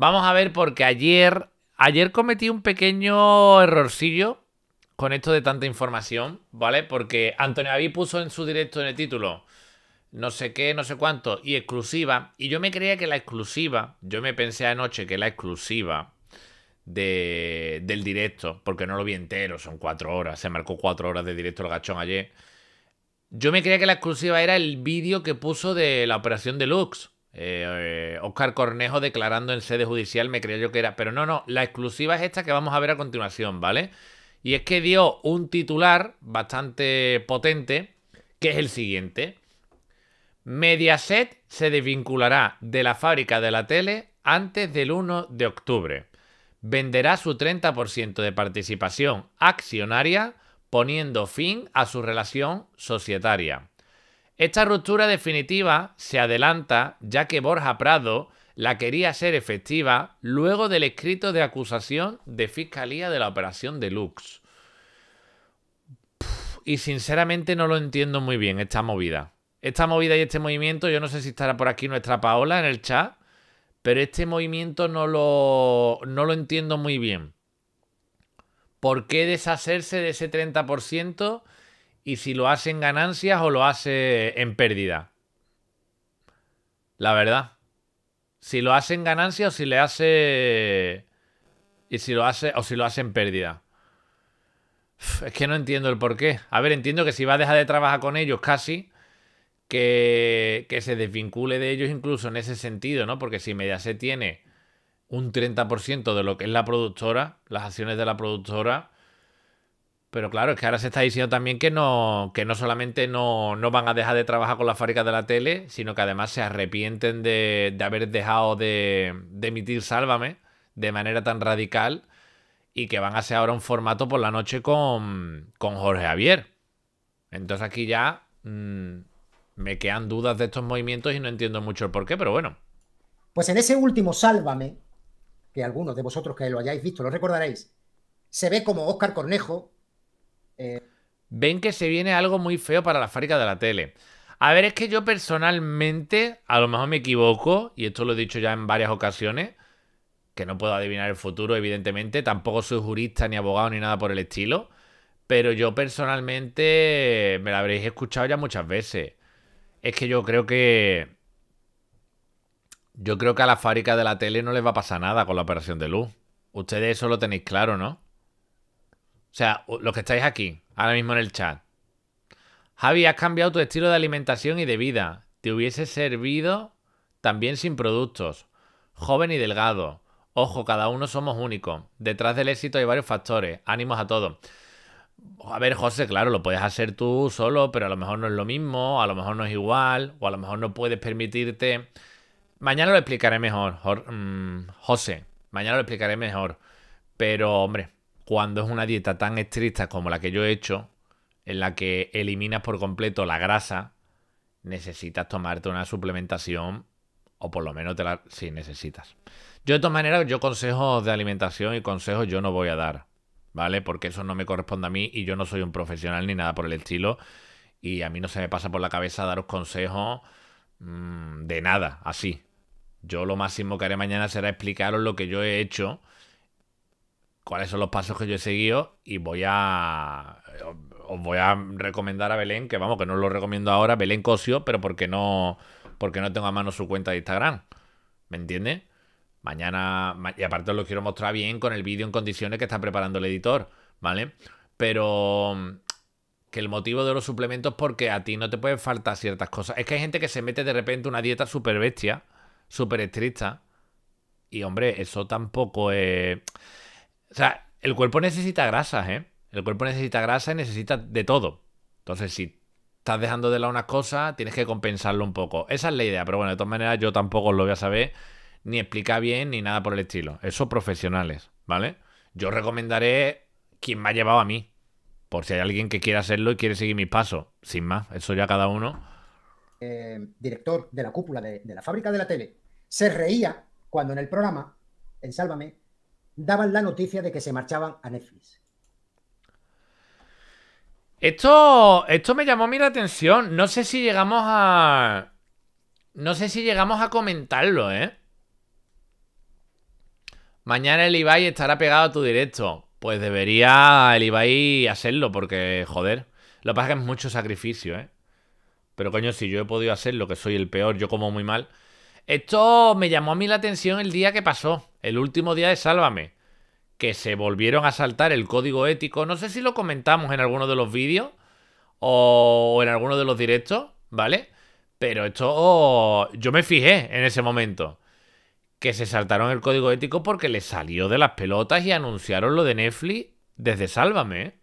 Vamos a ver porque ayer, ayer cometí un pequeño errorcillo con esto de tanta información, ¿vale? Porque Antonio David puso en su directo en el título no sé qué, no sé cuánto, y exclusiva. Y yo me creía que la exclusiva, yo me pensé anoche que la exclusiva de, del directo, porque no lo vi entero, son cuatro horas, se marcó cuatro horas de directo el gachón ayer. Yo me creía que la exclusiva era el vídeo que puso de la operación deluxe. Oscar eh, eh, Cornejo declarando en sede judicial, me creía yo que era. Pero no, no, la exclusiva es esta que vamos a ver a continuación, ¿vale? Y es que dio un titular bastante potente, que es el siguiente. Mediaset se desvinculará de la fábrica de la tele antes del 1 de octubre. Venderá su 30% de participación accionaria poniendo fin a su relación societaria. Esta ruptura definitiva se adelanta ya que Borja Prado la quería ser efectiva luego del escrito de acusación de Fiscalía de la Operación Deluxe. y sinceramente no lo entiendo muy bien esta movida. Esta movida y este movimiento, yo no sé si estará por aquí nuestra Paola en el chat, pero este movimiento no lo, no lo entiendo muy bien. ¿Por qué deshacerse de ese 30%? y si lo hace en ganancias o lo hace en pérdida. La verdad. Si lo hace en ganancias o si le hace. Y si lo hace. O si lo hacen en pérdida. Es que no entiendo el porqué. A ver, entiendo que si va a dejar de trabajar con ellos casi. Que, que se desvincule de ellos incluso en ese sentido, ¿no? Porque si Mediaset tiene un 30% de lo que es la productora, las acciones de la productora, pero claro, es que ahora se está diciendo también que no, que no solamente no, no van a dejar de trabajar con las fábricas de la tele, sino que además se arrepienten de, haber dejado de, emitir Sálvame de manera tan radical y que van a hacer ahora un formato por la noche con, con Jorge Javier. Entonces aquí ya mm, me quedan dudas de estos movimientos y no entiendo mucho el por qué, pero bueno. Pues en ese último Sálvame, que algunos de vosotros que lo hayáis visto lo recordaréis, se ve como Óscar Cornejo Ven que se viene algo muy feo para la fábrica de la tele. A ver, es que yo personalmente, a lo mejor me equivoco, y esto lo he dicho ya en varias ocasiones, que no puedo adivinar el futuro, evidentemente, tampoco soy jurista ni abogado ni nada por el estilo, pero yo personalmente me lo habréis escuchado ya muchas veces. Es que yo creo que... Yo creo que a la fábrica de la tele no les va a pasar nada con la operación de luz. Ustedes eso lo tenéis claro, ¿no? O sea, los que estáis aquí, ahora mismo en el chat. Javi, has cambiado tu estilo de alimentación y de vida. Te hubiese servido también sin productos. Joven y delgado. Ojo, cada uno somos únicos. Detrás del éxito hay varios factores. Ánimos a todos. A ver, José, claro, lo puedes hacer tú solo, pero a lo mejor no es lo mismo, a lo mejor no es igual, o a lo mejor no puedes permitirte. Mañana lo explicaré mejor, mm, José. Mañana lo explicaré mejor. Pero, hombre, cuando es una dieta tan estricta como la que yo he hecho, en la que eliminas por completo la grasa, necesitas tomarte una suplementación o por lo menos te la si necesitas. Yo de todas maneras, yo consejos de alimentación y consejos yo no voy a dar, ¿vale? Porque eso no me corresponde a mí y yo no soy un profesional ni nada por el estilo y a mí no se me pasa por la cabeza daros consejos mm, de nada, así. Yo lo máximo que haré mañana será explicaros lo que yo he hecho cuáles son los pasos que yo he seguido y voy a os voy a recomendar a Belén, que vamos, que no lo recomiendo ahora, Belén Cosio, pero porque no porque no tengo a mano su cuenta de Instagram. ¿Me entiende? Mañana, y aparte os lo quiero mostrar bien con el vídeo en condiciones que está preparando el editor, ¿vale? Pero que el motivo de los suplementos es porque a ti no te pueden faltar ciertas cosas. Es que hay gente que se mete de repente una dieta súper bestia, súper estricta. Y hombre, eso tampoco es... O sea, el cuerpo necesita grasas, ¿eh? El cuerpo necesita grasa y necesita de todo. Entonces, si estás dejando de lado una cosa, tienes que compensarlo un poco. Esa es la idea, pero bueno, de todas maneras yo tampoco lo voy a saber ni explica bien ni nada por el estilo. Eso profesionales, ¿vale? Yo recomendaré quien me ha llevado a mí, por si hay alguien que quiera hacerlo y quiere seguir mis pasos. Sin más, eso ya cada uno. Eh, director de la cúpula de, de la fábrica de la tele se reía cuando en el programa, en Sálvame, daban la noticia de que se marchaban a Netflix. Esto, esto me llamó mi la atención. No sé si llegamos a. No sé si llegamos a comentarlo, ¿eh? Mañana el Ibai estará pegado a tu directo. Pues debería el Ibai hacerlo, porque, joder. Lo que pasa es que es mucho sacrificio, ¿eh? Pero coño, si yo he podido hacerlo, que soy el peor, yo como muy mal. Esto me llamó a mí la atención el día que pasó, el último día de Sálvame, que se volvieron a saltar el código ético. No sé si lo comentamos en alguno de los vídeos o en alguno de los directos, ¿vale? Pero esto yo me fijé en ese momento que se saltaron el código ético porque le salió de las pelotas y anunciaron lo de Netflix desde Sálvame. ¿eh?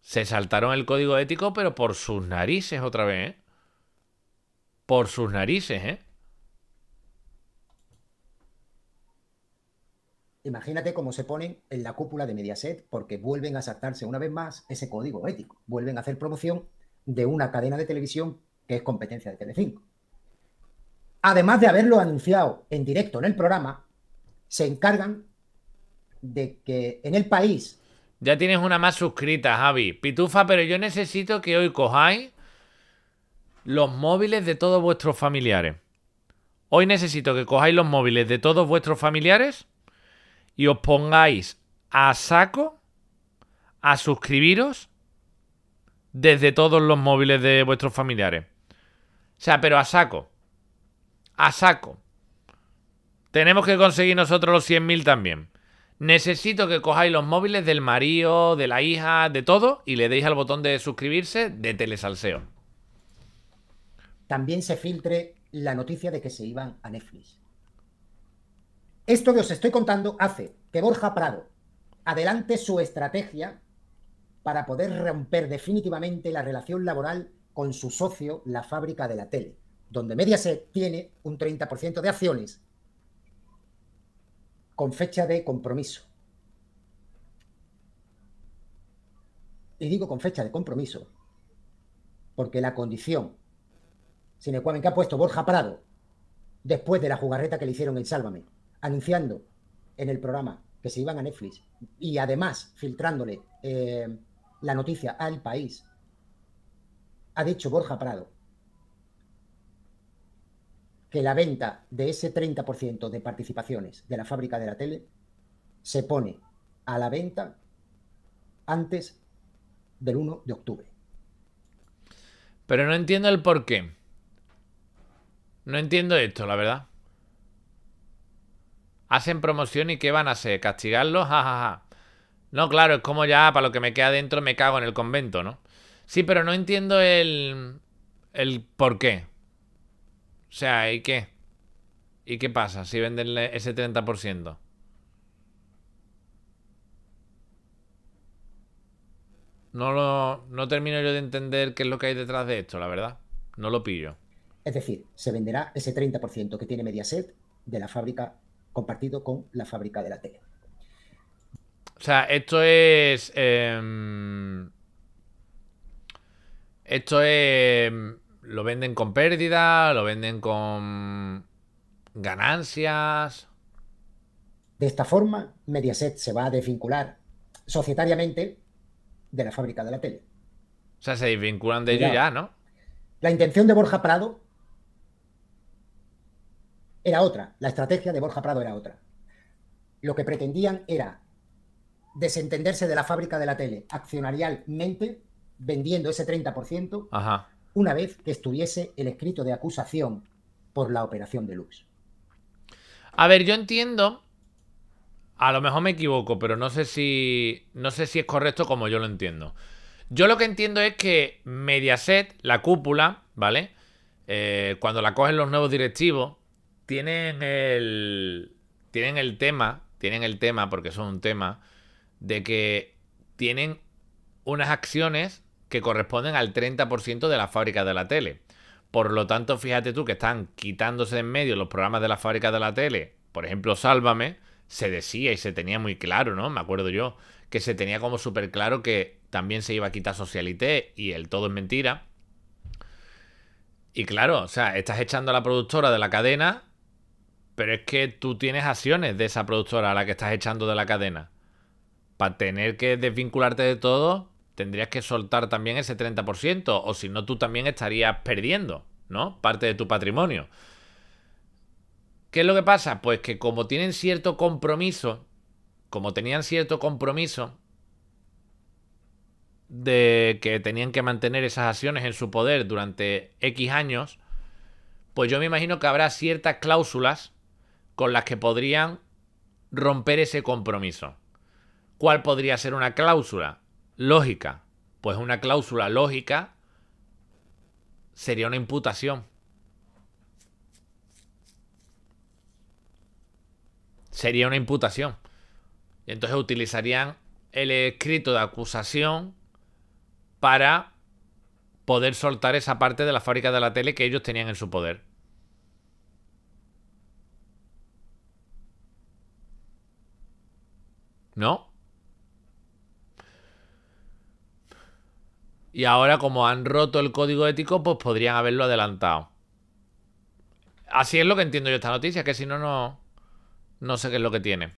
Se saltaron el código ético, pero por sus narices otra vez. ¿eh? por sus narices, ¿eh? Imagínate cómo se ponen en la cúpula de Mediaset porque vuelven a saltarse una vez más ese código ético, vuelven a hacer promoción de una cadena de televisión que es competencia de Telecinco. Además de haberlo anunciado en directo en el programa, se encargan de que en el país... Ya tienes una más suscrita, Javi. Pitufa, pero yo necesito que hoy cojáis los móviles de todos vuestros familiares. Hoy necesito que cojáis los móviles de todos vuestros familiares y os pongáis a saco a suscribiros desde todos los móviles de vuestros familiares. O sea, pero a saco. A saco. Tenemos que conseguir nosotros los 100.000 también. Necesito que cojáis los móviles del marido, de la hija, de todo y le deis al botón de suscribirse de Telesalseo también se filtre la noticia de que se iban a Netflix. Esto que os estoy contando hace que Borja Prado adelante su estrategia para poder romper definitivamente la relación laboral con su socio, la fábrica de la tele, donde Mediaset tiene un 30% de acciones con fecha de compromiso. Y digo con fecha de compromiso, porque la condición el cuamen que ha puesto Borja Prado después de la jugarreta que le hicieron en Sálvame, anunciando en el programa que se iban a Netflix y además filtrándole eh, la noticia al país, ha dicho Borja Prado que la venta de ese 30% de participaciones de la fábrica de la tele se pone a la venta antes del 1 de octubre. Pero no entiendo el por qué. No entiendo esto, la verdad. Hacen promoción y ¿qué van a hacer? ¿Castigarlos? Ja, No, claro, es como ya para lo que me queda dentro me cago en el convento, ¿no? Sí, pero no entiendo el... el por qué. O sea, ¿y qué? ¿Y qué pasa si vendenle ese 30%? No lo... No termino yo de entender qué es lo que hay detrás de esto, la verdad. No lo pillo. Es decir, se venderá ese 30% que tiene Mediaset de la fábrica compartido con la fábrica de la tele. O sea, esto es... Em, esto es... Lo venden con pérdida, lo venden con ganancias. De esta forma, Mediaset se va a desvincular societariamente de la fábrica de la tele. O sea, se desvinculan de ello ya, ¿no? La intención de Borja Prado era otra, la estrategia de Borja Prado era otra. Lo que pretendían era desentenderse de la fábrica de la tele accionarialmente, vendiendo ese 30%, una vez que estuviese el escrito de acusación por la operación de Lux. A ver, yo entiendo, a lo mejor me equivoco, pero no sé si, no sé si es correcto como yo lo entiendo. Yo lo que entiendo es que Mediaset, la cúpula, ¿vale? Eh, cuando la cogen los nuevos directivos, tienen el, tienen el tema, tienen el tema, porque son un tema, de que tienen unas acciones que corresponden al 30% de la fábrica de la tele. Por lo tanto, fíjate tú que están quitándose en medio los programas de la fábrica de la tele. Por ejemplo, Sálvame, se decía y se tenía muy claro, ¿no? Me acuerdo yo, que se tenía como súper claro que también se iba a quitar Socialité y el todo es mentira. Y claro, o sea, estás echando a la productora de la cadena pero es que tú tienes acciones de esa productora a la que estás echando de la cadena. Para tener que desvincularte de todo, tendrías que soltar también ese 30%, o si no, tú también estarías perdiendo, ¿no? Parte de tu patrimonio. ¿Qué es lo que pasa? Pues que como tienen cierto compromiso, como tenían cierto compromiso de que tenían que mantener esas acciones en su poder durante X años, pues yo me imagino que habrá ciertas cláusulas con las que podrían romper ese compromiso. ¿Cuál podría ser una cláusula lógica? Pues una cláusula lógica sería una imputación. Sería una imputación. Y entonces utilizarían el escrito de acusación para poder soltar esa parte de la fábrica de la tele que ellos tenían en su poder. ¿No? Y ahora, como han roto el código ético, pues podrían haberlo adelantado. Así es lo que entiendo yo esta noticia, que si no, no, no sé qué es lo que tiene.